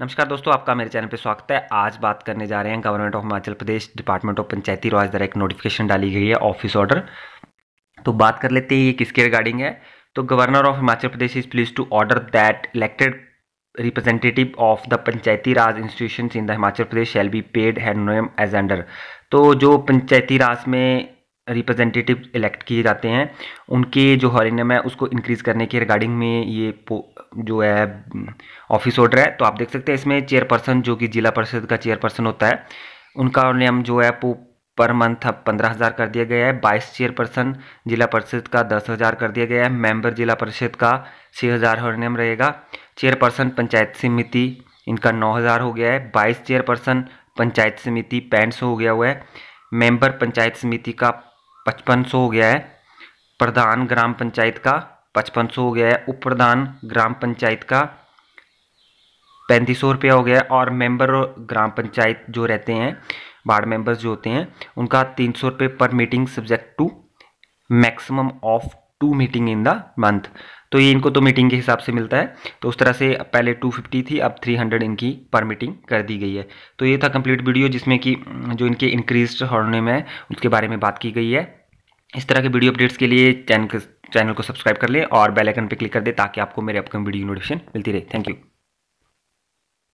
नमस्कार दोस्तों आपका मेरे चैनल पर स्वागत है आज बात करने जा रहे हैं government of Himachal Pradesh department of Panchayati Raj द्वारा एक नोटिफिकेशन डाली गई है ऑफिस ऑर्डर तो बात कर लेते हैं ये किसके रिगार्डिंग है तो governor of Himachal Pradesh is please to order that elected representative of the Panchayati Raj institution in the Himachal Pradesh shall be paid hand as under तो जो पंचायती राज में रिप्रेजेंटेटिव इलेक्ट किए जाते हैं उनके जो हॉरिनम है उसको इंक्रीज़ करने के रिगार्डिंग में ये जो है ऑफिस ऑर्डर है तो आप देख सकते हैं इसमें चेयरपर्सन जो कि जिला परिषद का चेयरपर्सन होता है उनका हॉरिनम जो है वो पर मंथ अब पंद्रह हज़ार कर दिया गया है बाईस चेयरपर्सन जिला परिषद का दस हज़ार कर दिया गया है मेंबर जिला परिषद का छः हज़ार हॉरिनम रहेगा चेयरपर्सन पंचायत समिति इनका नौ हज़ार हो गया है बाईस चेयरपर्सन पंचायत समिति पैंट सौ हो गया हुआ है मेंबर पंचायत समिति का पचपन सौ हो गया है प्रधान ग्राम पंचायत का पचपन सौ हो गया है उप प्रधान ग्राम पंचायत का पैंतीस सौ रुपया हो गया है और मेंबर ग्राम पंचायत जो रहते हैं वार्ड मेंबर्स जो होते हैं उनका तीन सौ रुपये पर meeting subject to maximum of two meeting in the month तो ये इनको तो मीटिंग के हिसाब से मिलता है तो उस तरह से पहले 250 थी अब 300 इनकी पर मीटिंग कर दी गई है तो ये था कंप्लीट वीडियो जिसमें कि जो इनके इंक्रीज होने में उसके बारे में बात की गई है इस तरह के वीडियो अपडेट्स के लिए चैनल चैनल को सब्सक्राइब कर ले और बेल आइकन पर क्लिक कर दे ताकि आपको मेरे अपकमिंग वीडियो नोटिफिकेशन मिलती रहे थैंक यू